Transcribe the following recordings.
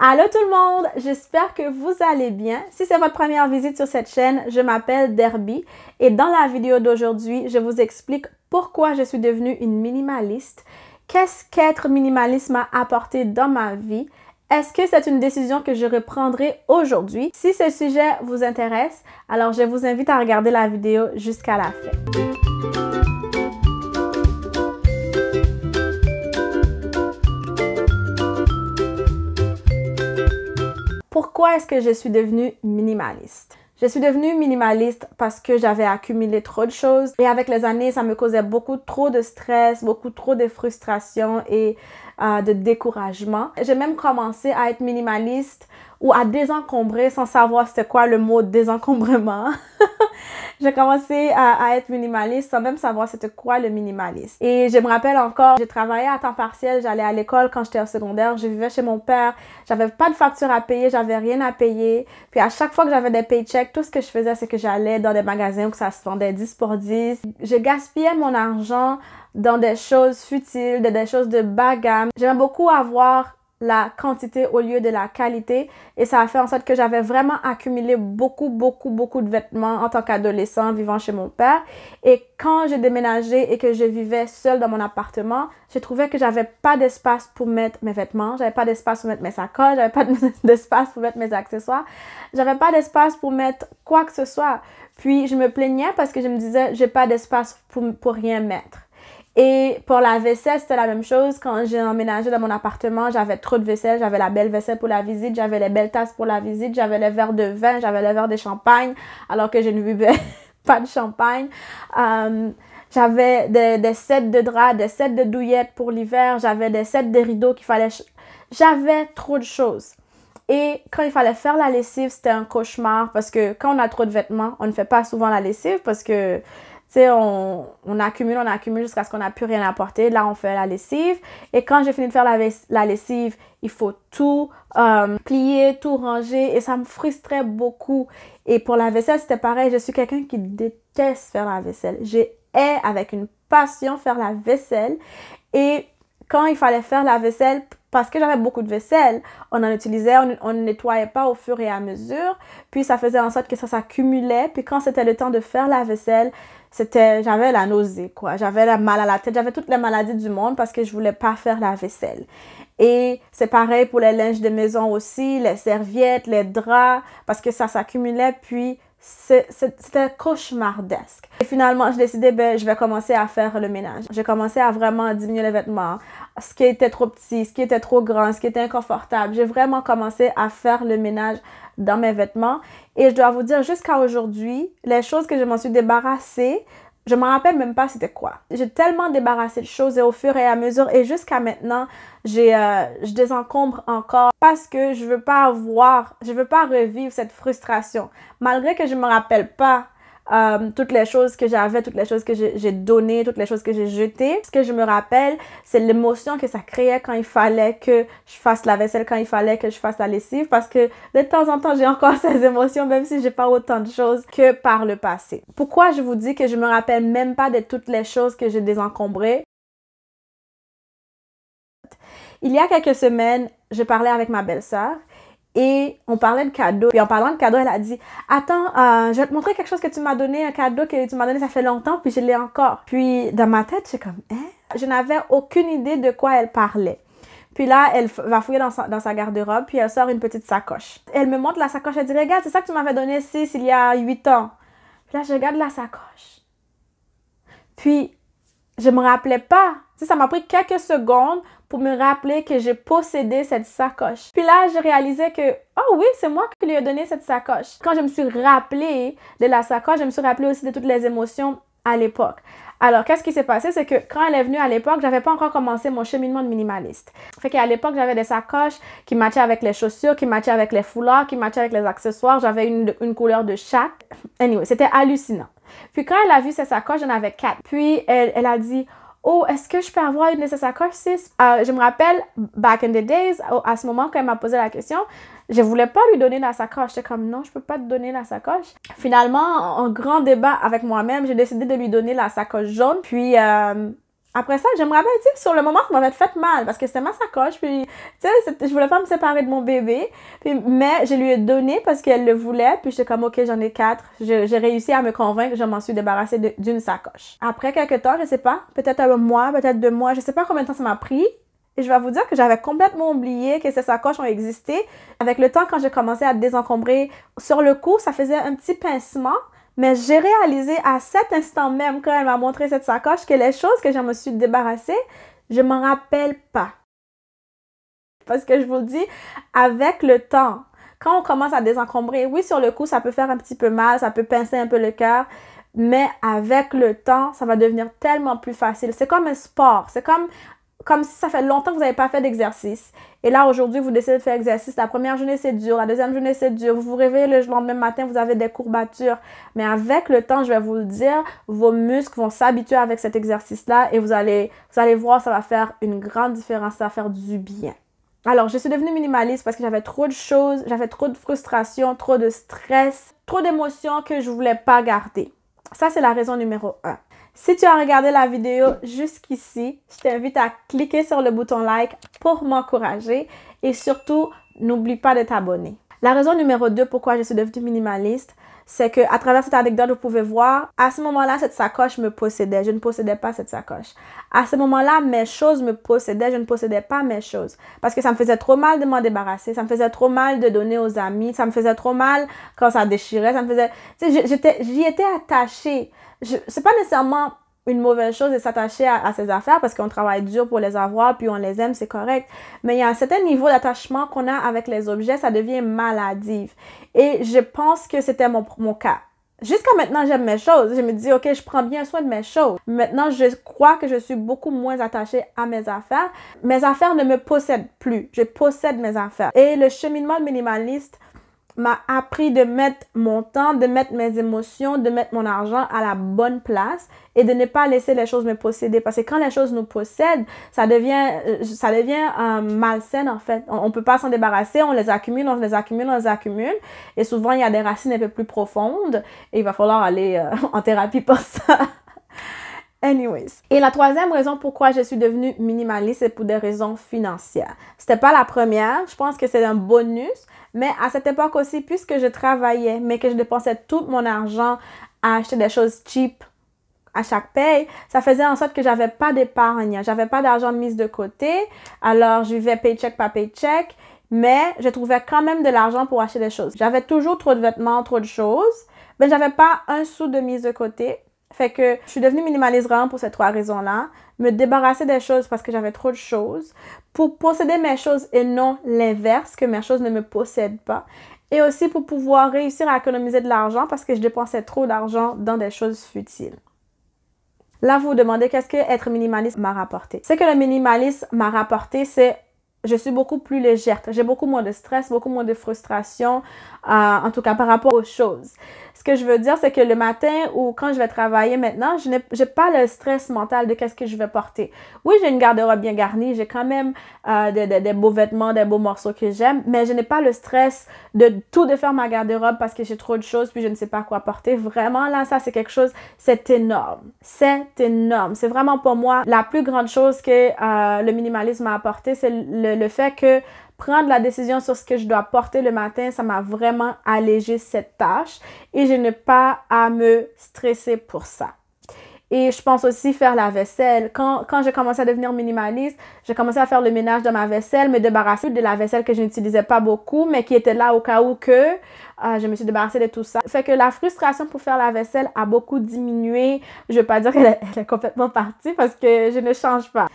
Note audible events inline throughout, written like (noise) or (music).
Allô tout le monde, j'espère que vous allez bien. Si c'est votre première visite sur cette chaîne, je m'appelle Derby et dans la vidéo d'aujourd'hui, je vous explique pourquoi je suis devenue une minimaliste, qu'est-ce qu'être minimaliste m'a apporté dans ma vie, est-ce que c'est une décision que je reprendrai aujourd'hui. Si ce sujet vous intéresse, alors je vous invite à regarder la vidéo jusqu'à la fin. est-ce que je suis devenue minimaliste? Je suis devenue minimaliste parce que j'avais accumulé trop de choses et avec les années, ça me causait beaucoup trop de stress, beaucoup trop de frustration et euh, de découragement. J'ai même commencé à être minimaliste ou à désencombrer sans savoir c'était quoi le mot désencombrement. (laughs) j'ai commencé à, être minimaliste sans même savoir c'était quoi le minimaliste. Et je me rappelle encore, j'ai travaillé à temps partiel, j'allais à l'école quand j'étais au secondaire, je vivais chez mon père, j'avais pas de facture à payer, j'avais rien à payer. Puis à chaque fois que j'avais des paychecks, tout ce que je faisais, c'est que j'allais dans des magasins où ça se vendait 10 pour 10. Je gaspillais mon argent dans des choses futiles, dans des choses de bas J'aime beaucoup avoir la quantité au lieu de la qualité et ça a fait en sorte que j'avais vraiment accumulé beaucoup beaucoup beaucoup de vêtements en tant qu'adolescent vivant chez mon père et quand j'ai déménagé et que je vivais seule dans mon appartement, je trouvais que j'avais pas d'espace pour mettre mes vêtements, j'avais pas d'espace pour mettre mes sacoches, j'avais pas (laughs) d'espace pour mettre mes accessoires, j'avais pas d'espace pour mettre quoi que ce soit. Puis je me plaignais parce que je me disais j'ai pas d'espace pour rien mettre. Et pour la vaisselle, c'était la même chose. Quand j'ai emménagé dans mon appartement, j'avais trop de vaisselle. J'avais la belle vaisselle pour la visite, j'avais les belles tasses pour la visite, j'avais les verres de vin, j'avais les verres de champagne, alors que je ne buvais (laughs) pas de champagne. Euh, j'avais des, des, sets de draps, des sets de douillettes pour l'hiver, j'avais des sets de rideaux qu'il fallait... J'avais trop de choses. Et quand il fallait faire la lessive, c'était un cauchemar parce que quand on a trop de vêtements, on ne fait pas souvent la lessive parce que sais, on, on, accumule, on accumule jusqu'à ce qu'on n'a plus rien à porter. Là, on fait la lessive. Et quand j'ai fini de faire la, lessive, il faut tout euh, plier, tout ranger. Et ça me frustrait beaucoup. Et pour la vaisselle, c'était pareil. Je suis quelqu'un qui déteste faire la vaisselle. J'ai hais avec une passion faire la vaisselle. Et quand il fallait faire la vaisselle, parce que j'avais beaucoup de vaisselle, on en utilisait, on ne nettoyait pas au fur et à mesure. Puis ça faisait en sorte que ça s'accumulait. Puis quand c'était le temps de faire la vaisselle, j'avais la nausée quoi j'avais la mal à la tête j'avais toutes les maladies du monde parce que je voulais pas faire la vaisselle et c'est pareil pour les linges de maison aussi les serviettes les draps parce que ça s'accumulait puis c'était cauchemardesque. Et finalement, je décidé, ben, je vais commencer à faire le ménage. J'ai commencé à vraiment diminuer les vêtements, ce qui était trop petit, ce qui était trop grand, ce qui était inconfortable. J'ai vraiment commencé à faire le ménage dans mes vêtements. Et je dois vous dire, jusqu'à aujourd'hui, les choses que je m'en suis débarrassée, je me rappelle même pas c'était quoi. J'ai tellement débarrassé de choses et au fur et à mesure et jusqu'à maintenant, j'ai euh, je désencombre encore parce que je veux pas avoir, je veux pas revivre cette frustration. Malgré que je me rappelle pas euh, toutes les choses que j'avais, toutes les choses que j'ai données, toutes les choses que j'ai jetées. Ce que je me rappelle, c'est l'émotion que ça créait quand il fallait que je fasse la vaisselle, quand il fallait que je fasse la lessive, parce que de temps en temps, j'ai encore (laughs) ces émotions, même si j'ai pas autant de choses que par le passé. Pourquoi je vous dis que je me rappelle même pas de toutes les choses que j'ai désencombrées? Il y a quelques semaines, je parlais avec ma belle-sœur et on parlait de cadeaux. Puis en parlant de cadeaux, elle a dit Attends, euh, je vais te montrer quelque chose que tu m'as donné, un cadeau que tu m'as donné ça fait longtemps, puis je l'ai encore. Puis dans ma tête, j'ai comme Hein Je n'avais aucune idée de quoi elle parlait. Puis là, elle va fouiller dans sa, dans sa garde-robe, puis elle sort une petite sacoche. Elle me montre la sacoche, elle dit Regarde, c'est ça que tu m'avais donné 6 il y a huit ans. Puis là, je regarde la sacoche. Puis je me rappelais pas. ça m'a pris quelques secondes pour me rappeler que j'ai possédé cette sacoche. Puis là, je réalisais que, oh oui, c'est moi qui lui ai donné cette sacoche. Quand je me suis rappelée de la sacoche, je me suis rappelée aussi de toutes les émotions à l'époque. Alors, qu'est-ce qui s'est passé? C'est que quand elle est venue à l'époque, j'avais pas encore commencé mon cheminement de minimaliste. Fait qu'à l'époque, j'avais des sacoches qui matchaient avec les chaussures, qui matchaient avec les foulards, qui matchaient avec les accessoires. J'avais une, couleur de chaque. Anyway, c'était hallucinant. Puis quand elle a vu ces sacoches, j'en avais quatre. Puis elle, a dit Oh, est-ce que je peux avoir une de ces sacoches, euh, je me rappelle, back in the days, à ce moment, quand elle m'a posé la question, je voulais pas lui donner la sacoche. J'étais comme non, je peux pas te donner la sacoche. Finalement, en grand débat avec moi-même, j'ai décidé de lui donner la sacoche jaune. Puis euh, après ça, je me rappelle, sur le moment, ça m'avait fait mal parce que c'était ma sacoche. Puis, tu sais, je voulais pas me séparer de mon bébé. mais je lui ai donné parce qu'elle le voulait. Puis, j'étais comme, OK, j'en ai quatre. J'ai réussi à me convaincre. Je m'en suis débarrassée d'une sacoche. Après quelques temps, je sais pas, peut-être un mois, peut-être deux mois, je sais pas combien de temps ça m'a pris. Et je vais vous dire que j'avais complètement oublié que ces sacoches ont existé. Avec le temps, quand j'ai commencé à désencombrer sur le coup, ça faisait un petit pincement. Mais j'ai réalisé à cet instant même, quand elle m'a montré cette sacoche, que les choses que je me suis débarrassée, je m'en rappelle pas. Parce que je vous dis, avec le temps, quand on commence à désencombrer, oui, sur le coup, ça peut faire un petit peu mal, ça peut pincer un peu le cœur, mais avec le temps, ça va devenir tellement plus facile. C'est comme un sport, c'est comme comme si ça fait longtemps que vous n'avez pas fait d'exercice. Et là, aujourd'hui, vous décidez de faire exercice. La première journée, c'est dur. La deuxième journée, c'est dur. Vous vous réveillez le lendemain matin, vous avez des courbatures. Mais avec le temps, je vais vous le dire, vos muscles vont s'habituer avec cet exercice-là et vous allez, vous allez voir, ça va faire une grande différence. Ça va faire du bien. Alors, je suis devenue minimaliste parce que j'avais trop de choses, j'avais trop de frustration, trop de stress, trop d'émotions que je voulais pas garder. Ça, c'est la raison numéro un. Si tu as regardé la vidéo jusqu'ici, je t'invite à cliquer sur le bouton like pour m'encourager et surtout, n'oublie pas de t'abonner. La raison numéro 2 pourquoi je suis devenue minimaliste, c'est que à travers cette anecdote, vous pouvez voir, à ce moment-là, cette sacoche me possédait. Je ne possédais pas cette sacoche. À ce moment-là, mes choses me possédaient. Je ne possédais pas mes choses. Parce que ça me faisait trop mal de m'en débarrasser. Ça me faisait trop mal de donner aux amis. Ça me faisait trop mal quand ça déchirait. Ça me faisait, j'y étais attachée c'est pas nécessairement une mauvaise chose de s'attacher à, ses affaires parce qu'on travaille dur pour les avoir, puis on les aime, c'est correct. Mais il y a un certain niveau d'attachement qu'on a avec les objets, ça devient maladif. Et je pense que c'était mon, mon cas. Jusqu'à maintenant, j'aime mes choses. Je me dis, OK, je prends bien soin de mes choses. Maintenant, je crois que je suis beaucoup moins attachée à mes affaires. Mes affaires ne me possèdent plus. Je possède mes affaires. Et le cheminement minimaliste m'a appris de mettre mon temps, de mettre mes émotions, de mettre mon argent à la bonne place et de ne pas laisser les choses me posséder. Parce que quand les choses nous possèdent, ça devient, euh, ça devient euh, malsain en fait. On ne peut pas s'en débarrasser, on les accumule, on les accumule, on les accumule. Et souvent, il y a des racines un peu plus profondes et il va falloir aller euh, (laughs) en thérapie pour ça. Anyways. Et la troisième raison pourquoi je suis devenue minimaliste, c'est pour des raisons financières. C'était pas la première. Je pense que c'est un bonus. Mais à cette époque aussi, puisque je travaillais, mais que je dépensais tout mon argent à acheter des choses cheap à chaque paye, ça faisait en sorte que j'avais pas d'épargne, j'avais pas d'argent mis de côté. Alors, je vivais paycheck par paycheck, mais je trouvais quand même de l'argent pour acheter des choses. J'avais toujours trop de vêtements, trop de choses, mais j'avais pas un sou de mise de côté. Fait que je suis devenue minimaliste vraiment pour ces trois raisons-là. Me débarrasser des choses parce que j'avais trop de choses. Pour posséder mes choses et non l'inverse, que mes choses ne me possèdent pas. Et aussi pour pouvoir réussir à économiser de l'argent parce que je dépensais trop d'argent dans des choses futiles. Là, vous vous demandez qu'est-ce que être minimaliste m'a rapporté. Ce que le minimaliste m'a rapporté, c'est je suis beaucoup plus légère. J'ai beaucoup moins de stress, beaucoup moins de frustration, euh, en tout cas par rapport aux choses. Ce que je veux dire, c'est que le matin ou quand je vais travailler maintenant, je n'ai pas le stress mental de qu'est-ce que je vais porter. Oui, j'ai une garde-robe bien garnie, j'ai quand même euh, des beaux vêtements, des beaux morceaux que j'aime, mais je n'ai pas le stress de tout de faire ma garde-robe parce que j'ai trop de choses puis je ne sais pas quoi porter. Vraiment, là, ça, c'est quelque chose, c'est énorme. C'est énorme. C'est vraiment pour moi la plus grande chose que euh, le minimalisme a apporté, c'est le le, fait que prendre la décision sur ce que je dois porter le matin, ça m'a vraiment allégé cette tâche et je n'ai pas à me stresser pour ça. Et je pense aussi faire la vaisselle. Quand, quand j'ai commencé à devenir minimaliste, j'ai commencé à faire le ménage de ma vaisselle, me débarrasser de la vaisselle que je n'utilisais pas beaucoup, mais qui était là au cas où que ah, je me suis débarrassée de tout ça. Fait que la frustration pour faire la vaisselle a beaucoup diminué. Je veux pas dire qu'elle est complètement partie parce que je ne change pas.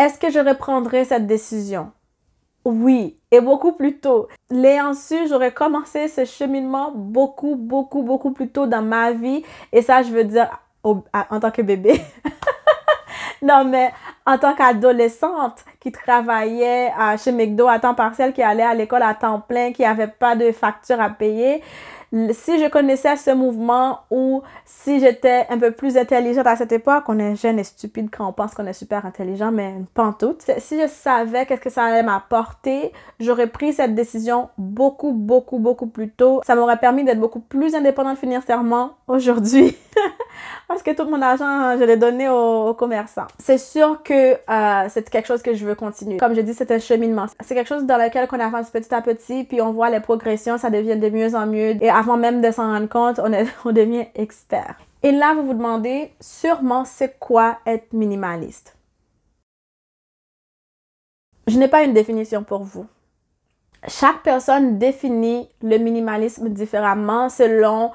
Est-ce que je reprendrai cette décision? Oui, et beaucoup plus tôt. L'ayant su, j'aurais commencé ce cheminement beaucoup, beaucoup, beaucoup plus tôt dans ma vie. Et ça, je veux dire en tant que bébé. (laughs) non, mais en tant qu'adolescente qui travaillait à, euh, chez McDo à temps partiel, qui allait à l'école à temps plein, qui n'avait pas de factures à payer, si je connaissais ce mouvement ou si j'étais un peu plus intelligente à cette époque, on est jeune et stupide quand on pense qu'on est super intelligent, mais pas en tout. Si je savais qu'est-ce que ça allait m'apporter, j'aurais pris cette décision beaucoup, beaucoup, beaucoup plus tôt. Ça m'aurait permis d'être beaucoup plus indépendante financièrement aujourd'hui. (laughs) parce que tout mon argent, je l'ai donné aux, commerçants. C'est sûr que euh, c'est quelque chose que je veux continuer. Comme je dis, c'est un cheminement. C'est quelque chose dans lequel on avance petit à petit, puis on voit les progressions, ça devient de mieux en mieux. Et avant même de s'en rendre compte, on, est, (laughs) on devient expert. Et là, vous vous demandez sûrement c'est quoi être minimaliste. Je n'ai pas une définition pour vous. Chaque personne définit le minimalisme différemment selon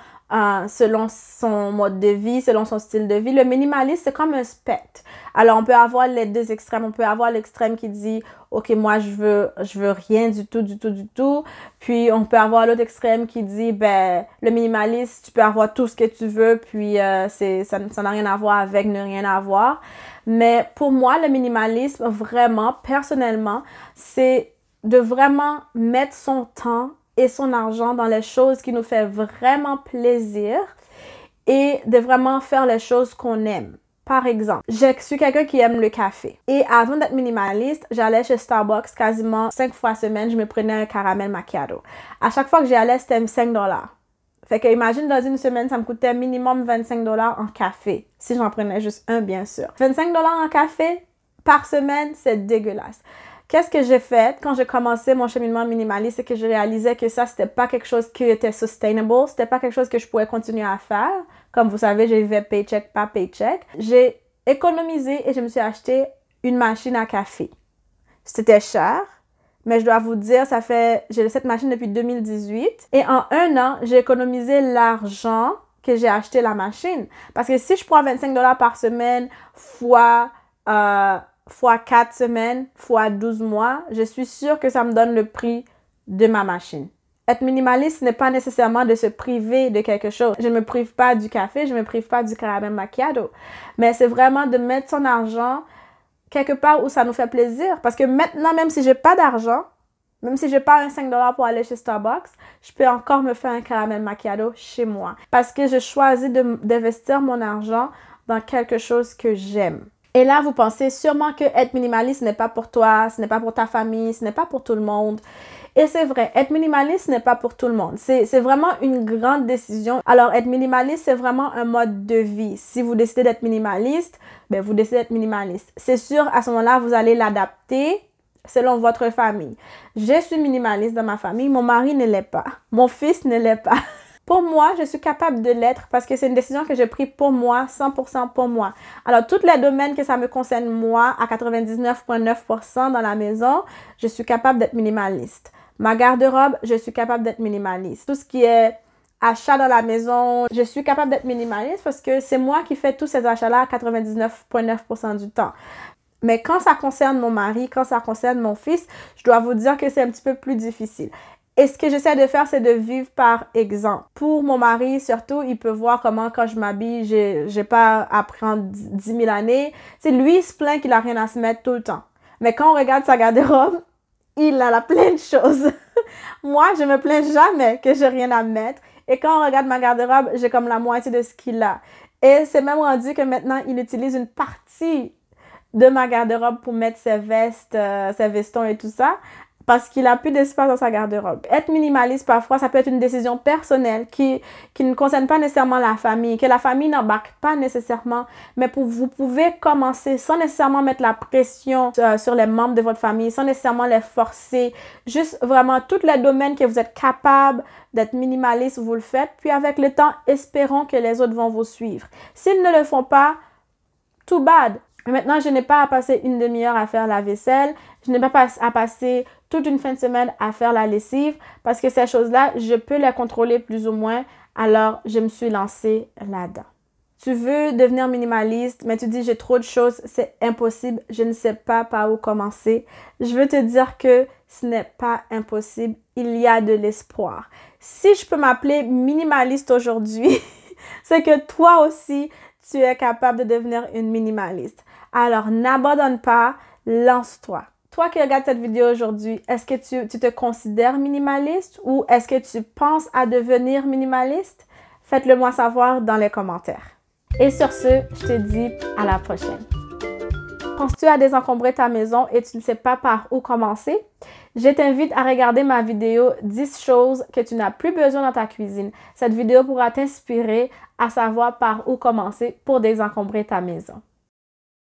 selon son mode de vie, selon son style de vie. Le minimaliste, c'est comme un spectre. Alors, on peut avoir les deux extrêmes. On peut avoir l'extrême qui dit, OK, moi, je veux, je veux rien du tout, du tout, du tout. Puis, on peut avoir l'autre extrême qui dit, ben, le minimaliste, tu peux avoir tout ce que tu veux, puis euh, c'est, ça n'a rien à voir avec ne rien avoir. Mais pour moi, le minimalisme, vraiment, personnellement, c'est de vraiment mettre son temps et son argent dans les choses qui nous fait vraiment plaisir et de vraiment faire les choses qu'on aime. Par exemple, je suis quelqu'un qui aime le café. Et avant d'être minimaliste, j'allais chez Starbucks quasiment cinq fois semaine, je me prenais un caramel macchiato. À chaque fois que j'y allais, c'était 5 dollars. Fait que imagine dans une semaine, ça me coûtait minimum 25 dollars en café. Si j'en prenais juste un, bien sûr. 25 dollars en café par semaine, c'est dégueulasse. Qu'est-ce que j'ai fait quand j'ai commencé mon cheminement minimaliste, c'est que je réalisais que ça, c'était pas quelque chose qui était sustainable, c'était pas quelque chose que je pouvais continuer à faire. Comme vous savez, j'ai vivais paycheck par paycheck. J'ai économisé et je me suis acheté une machine à café. C'était cher, mais je dois vous dire, ça fait, j'ai cette machine depuis 2018 et en un an, j'ai économisé l'argent que j'ai acheté la machine. Parce que si je prends 25 dollars par semaine fois euh, fois 4 semaines, fois 12 mois, je suis sûre que ça me donne le prix de ma machine. Être minimaliste n'est pas nécessairement de se priver de quelque chose. Je ne me prive pas du café, je ne me prive pas du caramel macchiato. Mais c'est vraiment de mettre son argent quelque part où ça nous fait plaisir. Parce que maintenant, même si j'ai pas d'argent, même si j'ai pas un 5 pour aller chez Starbucks, je peux encore me faire un caramel macchiato chez moi. Parce que je choisis d'investir mon argent dans quelque chose que j'aime. Et là, vous pensez sûrement que être minimaliste n'est pas pour toi, ce n'est pas pour ta famille, ce n'est pas pour tout le monde. Et c'est vrai, être minimaliste n'est pas pour tout le monde. C'est vraiment une grande décision. Alors, être minimaliste, c'est vraiment un mode de vie. Si vous décidez d'être minimaliste, ben, vous décidez d'être minimaliste. C'est sûr, à ce moment-là, vous allez l'adapter selon votre famille. Je suis minimaliste dans ma famille. Mon mari ne l'est pas. Mon fils ne l'est pas. (laughs) Pour moi, je suis capable de l'être parce que c'est une décision que j'ai prise pour moi, 100% pour moi. Alors, tous les domaines que ça me concerne moi, à 99,9% dans la maison, je suis capable d'être minimaliste. Ma garde-robe, je suis capable d'être minimaliste. Tout ce qui est achat dans la maison, je suis capable d'être minimaliste parce que c'est moi qui fais tous ces achats-là à 99,9% du temps. Mais quand ça concerne mon mari, quand ça concerne mon fils, je dois vous dire que c'est un petit peu plus difficile. Et ce que j'essaie de faire, c'est de vivre par exemple. Pour mon mari, surtout, il peut voir comment quand je m'habille, j'ai, j'ai pas à prendre 10 000 années. C'est lui, il se plaint qu'il a rien à se mettre tout le temps. Mais quand on regarde sa garde-robe, il a la pleine de choses. (laughs) Moi, je me plains jamais que j'ai rien à mettre. Et quand on regarde ma garde-robe, j'ai comme la moitié de ce qu'il a. Et c'est même rendu que maintenant, il utilise une partie de ma garde-robe pour mettre ses vestes, euh, ses vestons et tout ça parce qu'il a plus d'espace dans sa garde-robe. Être minimaliste, parfois, ça peut être une décision personnelle qui, qui ne concerne pas nécessairement la famille, que la famille n'embarque pas nécessairement, mais vous pouvez commencer sans nécessairement mettre la pression euh, sur les membres de votre famille, sans nécessairement les forcer. Juste vraiment tous les domaines que vous êtes capable d'être minimaliste, vous le faites. Puis avec le temps, espérons que les autres vont vous suivre. S'ils ne le font pas, tout bad. Maintenant, je n'ai pas à passer une demi-heure à faire la vaisselle, je n'ai pas à passer toute une fin de semaine à faire la lessive parce que ces choses-là, je peux les contrôler plus ou moins. Alors, je me suis lancée là-dedans. Tu veux devenir minimaliste, mais tu dis j'ai trop de choses, c'est impossible, je ne sais pas par où commencer. Je veux te dire que ce n'est pas impossible, il y a de l'espoir. Si je peux m'appeler minimaliste aujourd'hui, (laughs) c'est que toi aussi, tu es capable de devenir une minimaliste. Alors n'abandonne pas, lance-toi. Toi qui regardes cette vidéo aujourd'hui, est-ce que tu, te considères minimaliste ou est-ce que tu penses à devenir minimaliste? Faites-le moi savoir dans les commentaires. Et sur ce, je te dis à la prochaine. Penses-tu à désencombrer ta maison et tu ne sais pas par où commencer? Je t'invite à regarder ma vidéo 10 choses que tu n'as plus besoin dans ta cuisine. Cette vidéo pourra t'inspirer à savoir par où commencer pour désencombrer ta maison.